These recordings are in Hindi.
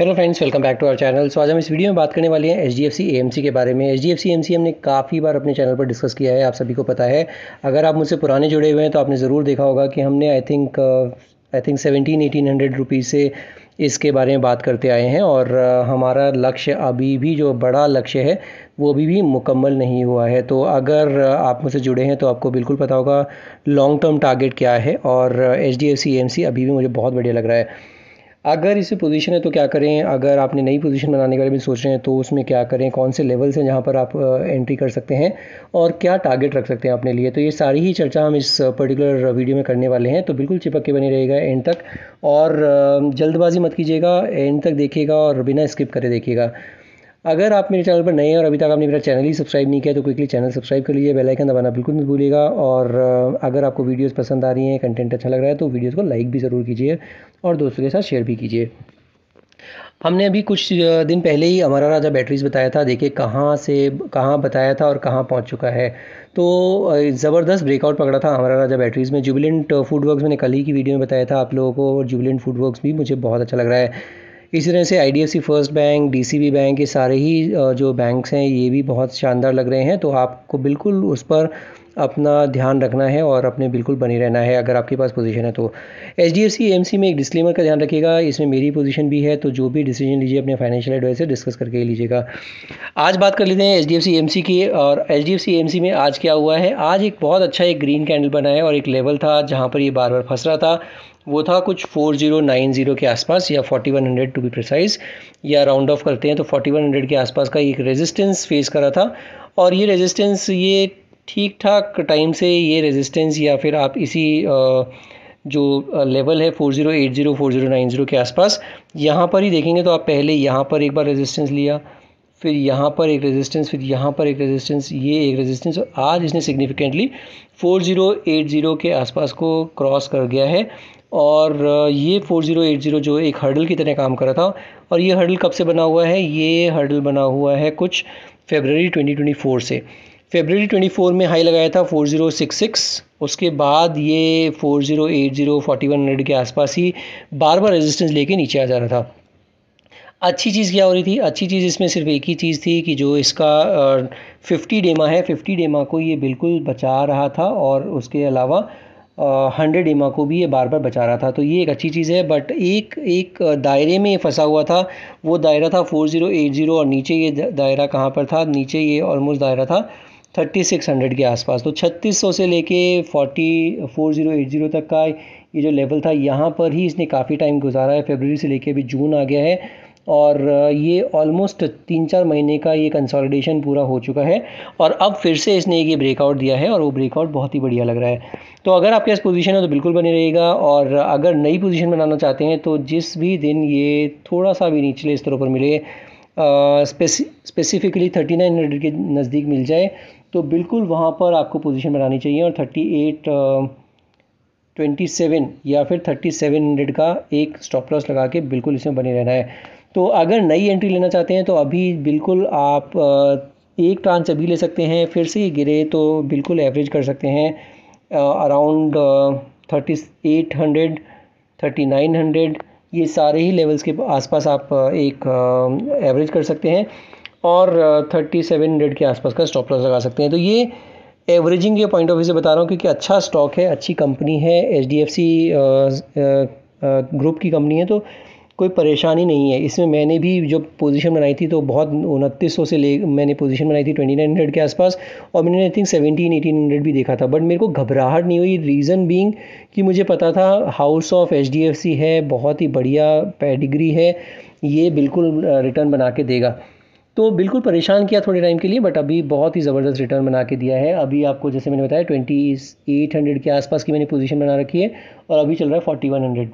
hello friends welcome back to our channel so आज हम इस वीडियो में बात करने वाले हैं H D F C M C के बारे में H D F C M C हमने काफ़ी बार अपने चैनल पर डिस्कस किया है आप सभी को पता है अगर आप मुझसे पुराने जुड़े हुए हैं तो आपने ज़रूर देखा होगा कि हमने I think I think seventeen eighteen hundred rupees से इसके बारे में बात करते आए हैं और uh, हमारा लक्ष्य अभी भी जो बड़ा लक्ष्य है वो अभी भी मुकम्मल नहीं हुआ है तो अगर uh, आप मुझसे जुड़े हैं तो आपको बिल्कुल पता होगा लॉन्ग टर्म टारगेट क्या है और H D F C M C अभी भी मुझे बहुत बढ़िया लग रहा है अगर इसे पोजीशन है तो क्या करें अगर आपने नई पोजीशन बनाने के बारे में सोच रहे हैं तो उसमें क्या करें कौन से लेवल्स हैं जहाँ पर आप एंट्री कर सकते हैं और क्या टारगेट रख सकते हैं अपने लिए तो ये सारी ही चर्चा हम इस पर्टिकुलर वीडियो में करने वाले हैं तो बिल्कुल चिपक के बने रहेगा एंड तक और जल्दबाजी मत कीजिएगा एंड तक देखिएगा और बिना स्किप करे देखिएगा अगर आप मेरे चैनल पर नए हैं और अभी तक आपने मेरा चैनल ही सब्सक्राइब नहीं किया तो क्विकली चैनल सब्सक्राइब कर लीजिए बेल आइकन दबाना बिल्कुल मत भूलिएगा और अगर आपको वीडियोस पसंद आ रही हैं कंटेंट अच्छा लग रहा है तो वीडियोस को लाइक भी ज़रूर कीजिए और दोस्तों के साथ शेयर भी कीजिए हमने अभी कुछ दिन पहले ही हमारा राजा बैटरीज बताया था देखिए कहाँ से कहाँ बताया था और कहाँ पहुँच चुका है तो ज़बरदस्त ब्रेकआउट पकड़ा था हमारा राजा बैटरीज़ में जुबिलेंट फूड वर्क्स मैंने कल ही की वीडियो में बताया था आप लोगों को और जुबिलेंट फूड वर्क्स भी मुझे बहुत अच्छा लग रहा है इसी तरह से I first bank D bank ये सारे ही जो बैंक्स हैं ये भी बहुत शानदार लग रहे हैं तो आपको बिल्कुल उस पर अपना ध्यान रखना है और अपने बिल्कुल बने रहना है अगर आपके पास पोजीशन है तो H D F C M C में एक डिस्क्लेमर का ध्यान रखिएगा इसमें मेरी पोजीशन भी है तो जो भी डिसीजन लीजिए अपने फाइनेंशियल एडवाइजर डिस्कस करके लीजिएगा आज बात कर लेते हैं H D F C M C की और H D F C M C में आज क्या हुआ है आज एक बहुत अच्छा एक ग्रीन कैंडल बना है और एक लेवल था जहाँ पर ये बार बार फंस रहा था वो था कुछ 4090 के आसपास या 4100 टू बी प्रिसाइज या राउंड ऑफ करते हैं तो 4100 के आसपास का एक रेजिस्टेंस फेस करा था और ये रेजिस्टेंस ये ठीक ठाक टाइम से ये रेजिस्टेंस या फिर आप इसी जो लेवल है 4080 4090 के आसपास यहाँ पर ही देखेंगे तो आप पहले यहाँ पर एक बार रेजिस्टेंस लिया फिर यहाँ पर एक रेजिस्टेंस फिर यहाँ पर एक रेजिस्टेंस ये एक रेजिस्टेंस आज इसने सिग्निफिकेंटली 4080 के आसपास को क्रॉस कर गया है और ये 4080 जो एक हर्डल की तरह काम कर रहा था और ये हर्डल कब से बना हुआ है ये हर्डल बना हुआ है कुछ फेबररी 2024 से फेबररी 24 में हाई लगाया था 4066 उसके बाद ये 4080 4100 के आसपास ही बार बार रेजिस्टेंस लेके नीचे आ जा रहा था अच्छी चीज़ क्या हो रही थी अच्छी चीज़ इसमें सिर्फ एक ही चीज़ थी कि जो इसका फिफ्टी डेमा है फिफ्टी डेमा को ये बिल्कुल बचा रहा था और उसके अलावा हंड्रेड इमा को भी ये बार बार बचा रहा था तो ये एक अच्छी चीज़ है बट एक एक दायरे में फंसा हुआ था वो दायरा था फोर ज़ीरो एट ज़ीरो और नीचे ये दायरा कहाँ पर था नीचे ये ऑलमोस्ट दायरा था थर्टी सिक्स हंड्रेड के आसपास तो छत्तीस सौ से लेके forty four zero eight zero तक का ये जो लेवल था यहाँ पर ही इसने काफ़ी टाइम गुजारा है फेबररी से लेके अभी जून आ गया है और ये ऑलमोस्ट तीन चार महीने का ये कंसोलिडेशन पूरा हो चुका है और अब फिर से इसने एक ये ब्रेकआउट दिया है और वो ब्रेकआउट बहुत ही बढ़िया लग रहा है तो अगर आपके पास पोजीशन है तो बिल्कुल बने रहेगा और अगर नई पोजीशन बनाना चाहते हैं तो जिस भी दिन ये थोड़ा सा भी निचले स्तरों पर मिले स्पेसिफिकली थर्टी नाइन हंड्रेड के नज़दीक मिल जाए तो बिल्कुल वहाँ पर आपको पोजीशन बनानी चाहिए और थर्टी एट 27 या फिर 3700 का एक स्टॉप लॉस लगा के बिल्कुल इसमें बने रहना है तो अगर नई एंट्री लेना चाहते हैं तो अभी बिल्कुल आप एक ट्रांस अभी ले सकते हैं फिर से गिरे तो बिल्कुल एवरेज कर सकते हैं around thirty eight hundred thirty nine hundred ये सारे ही लेवल्स के आसपास आप एक एवरेज कर सकते हैं और थर्टी सेवन हंड्रेड के आसपास का स्टॉप लॉस लगा सकते हैं तो ये एवरेजिंग के पॉइंट ऑफ व्यू से बता रहा हूँ क्योंकि अच्छा स्टॉक है अच्छी कंपनी है H D F C group की कंपनी है तो कोई परेशानी नहीं है इसमें मैंने भी जो पोजीशन बनाई थी तो बहुत उनतीस सौ से ले मैंने पोजीशन बनाई थी ट्वेंटी नाइन हंड्रेड के आसपास और मैंने I think seventeen eighteen hundred भी देखा था बट मेरे को घबराहट नहीं हुई रीज़न बीइंग कि मुझे पता था house of H D F C है बहुत ही बढ़िया पेडिग्री है ये बिल्कुल रिटर्न बना के देगा तो बिल्कुल परेशान किया थोड़े टाइम के लिए बट अभी बहुत ही ज़बरदस्त रिटर्न बना के दिया है अभी आपको जैसे मैंने बताया ट्वेंटी एट हंड्रेड के आसपास की मैंने पोजीशन बना रखी है और अभी चल रहा है फोर्टी वन हंड्रेड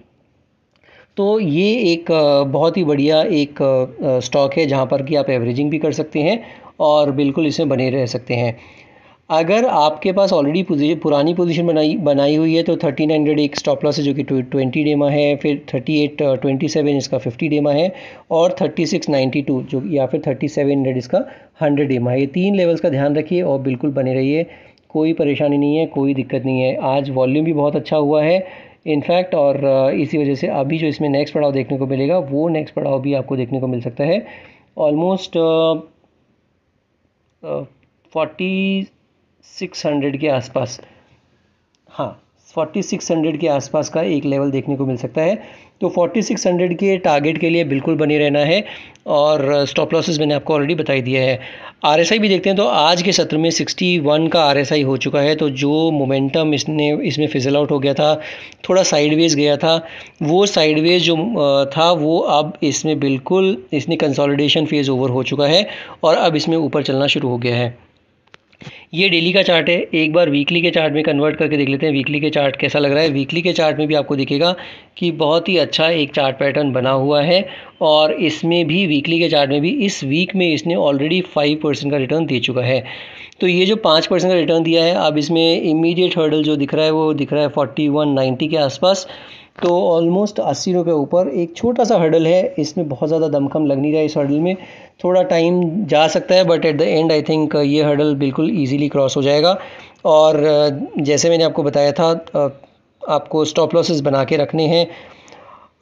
तो ये एक बहुत ही बढ़िया एक स्टॉक है जहाँ पर कि आप एवरेजिंग भी कर सकते हैं और बिल्कुल इसमें बने रह सकते हैं अगर आपके पास ऑलरेडी पुरानी पोजीशन बनाई बनाई हुई है तो थर्टीन हंड्रेड एक स्टॉप लॉस है जो कि ट्वेंटी डेमा है फिर थर्टी एट ट्वेंटी सेवन इसका फिफ्टी डेमा है और थर्टी सिक्स नाइन्टी टू जो या फिर थर्टी सेवन हंड्रेड इसका हंड्रेड डेमा है ये तीन लेवल्स का ध्यान रखिए और बिल्कुल बने रहिए कोई परेशानी नहीं है कोई दिक्कत नहीं है आज वॉल्यूम भी बहुत अच्छा हुआ है इनफैक्ट और uh, इसी वजह से अभी जो इसमें नेक्स्ट पड़ाव देखने को मिलेगा वो नेक्स्ट पड़ाव भी आपको देखने को मिल सकता है almost forty uh, uh, six hundred के आसपास हाँ फोर्टी सिक्स हंड्रेड के आसपास का एक लेवल देखने को मिल सकता है तो फोर्टी सिक्स हंड्रेड के टारगेट के लिए बिल्कुल बने रहना है और स्टॉप लॉसेस मैंने आपको ऑलरेडी बताई दिया है आर भी देखते हैं तो आज के सत्र में सिक्सटी वन का आर हो चुका है तो जो मोमेंटम इसने इसमें फिजल आउट हो गया था थोड़ा साइडवेज गया था वो साइडवेज जो था वो अब इसमें बिल्कुल इसने कंसॉलिडेशन फेज़ ओवर हो चुका है और अब इसमें ऊपर चलना शुरू हो गया है ये डेली का चार्ट है एक बार वीकली के चार्ट में कन्वर्ट करके देख लेते हैं वीकली के चार्ट कैसा लग रहा है वीकली के चार्ट में भी आपको दिखेगा कि बहुत ही अच्छा एक चार्ट पैटर्न बना हुआ है और इसमें भी वीकली के चार्ट में भी इस वीक में इसने ऑलरेडी फाइव परसेंट का रिटर्न दे चुका है तो ये जो पाँच परसेंट का रिटर्न दिया है अब इसमें इमीडिएट हर्डल जो दिख रहा है वो दिख रहा है फोर्टी वन नाइन्टी के आसपास तो ऑलमोस्ट अस्सी रुपये ऊपर एक छोटा सा हर्डल है इसमें बहुत ज़्यादा दमखम लग नहीं रहा है इस हर्डल में थोड़ा टाइम जा सकता है but at the end I think ये हर्डल बिल्कुल ईजीली क्रॉस हो जाएगा और जैसे मैंने आपको बताया था आपको स्टॉप लॉसेस बना के रखने हैं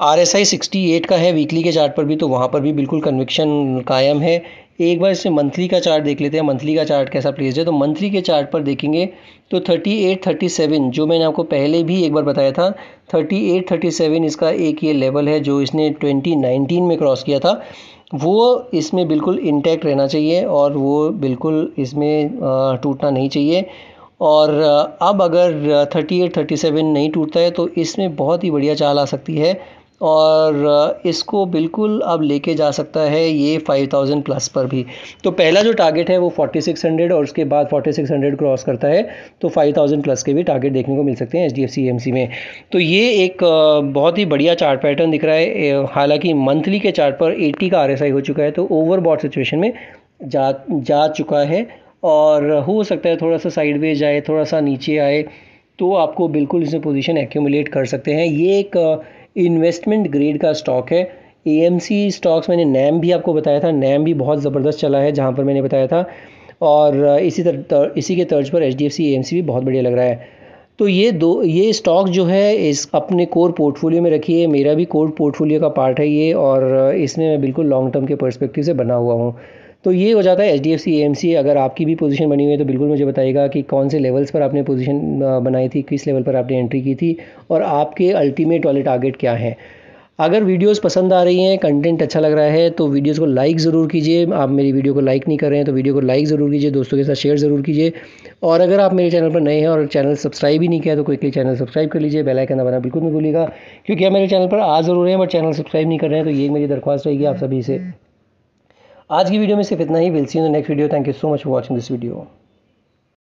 R S I sixty eight का है वीकली के चार्ट पर भी तो वहाँ पर भी बिल्कुल कन्विक्शन कायम है एक बार इसमें मंथली का चार्ट देख लेते हैं मंथली का चार्ट कैसा प्लेस है तो मंथली के चार्ट पर देखेंगे तो 38, 37 जो मैंने आपको पहले भी एक बार बताया था 38, 37 इसका एक ये लेवल है जो इसने 2019 में क्रॉस किया था वो इसमें बिल्कुल इंटैक्ट रहना चाहिए और वो बिल्कुल इसमें टूटना नहीं चाहिए और अब अगर थर्टी एट नहीं टूटता है तो इसमें बहुत ही बढ़िया चाल आ सकती है और इसको बिल्कुल अब लेके जा सकता है ये 5000 प्लस पर भी तो पहला जो टारगेट है वो 4600 और उसके बाद 4600 क्रॉस करता है तो 5000 प्लस के भी टारगेट देखने को मिल सकते हैं एच डी में तो ये एक बहुत ही बढ़िया चार्ट पैटर्न दिख रहा है हालांकि मंथली के चार्ट पर 80 का आर हो चुका है तो ओवर सिचुएशन में जा जा चुका है और हो सकता है थोड़ा सा साइडवेज आए थोड़ा सा नीचे आए तो आपको बिल्कुल इसमें पोजिशन एक्यूमुलेट कर सकते हैं ये एक इन्वेस्टमेंट ग्रेड का स्टॉक है ए स्टॉक्स मैंने नैम भी आपको बताया था नैम भी बहुत ज़बरदस्त चला है जहाँ पर मैंने बताया था और इसी तर, इसी के तर्ज पर एच डी एफ सी भी बहुत बढ़िया लग रहा है तो ये दो ये स्टॉक जो है इस अपने कोर पोर्टफोलियो में रखिए मेरा भी कोर पोर्टफोलियो का पार्ट है ये और इसमें मैं बिल्कुल लॉन्ग टर्म के पर्सपेक्टिव से बना हुआ हूँ तो ये हो जाता है H D F C A M C अगर आपकी भी पोजीशन बनी हुई है तो बिल्कुल मुझे बताइएगा कि कौन से लेवल्स पर आपने पोजीशन बनाई थी किस लेवल पर आपने एंट्री की थी और आपके अल्टीमेट वाले टारगेट क्या हैं अगर वीडियोस पसंद आ रही हैं कंटेंट अच्छा लग रहा है तो वीडियोस को लाइक ज़रूर कीजिए आप मेरी वीडियो को लाइक नहीं कर रहे हैं तो वीडियो को लाइक ज़रूर कीजिए दोस्तों के साथ शेयर ज़रूर कीजिए और अगर आप मेरे चैनल पर नए हैं और चैनल सब्सक्राइब ही नहीं किया तो क्विकली चैनल सब्सक्राइब कर लीजिए बेल आइकन दबाना बिल्कुल नहीं भूलिएगा क्योंकि आप मेरे चैनल पर आ ज़रूर हैं बट चैनल सब्सक्राइब नहीं कर रहे हैं तो ये मेरी दरख्वास्त रहेगी आप सभी से आज की वीडियो में सिर्फ इतना ही will see in the next video thank you so much for watching this video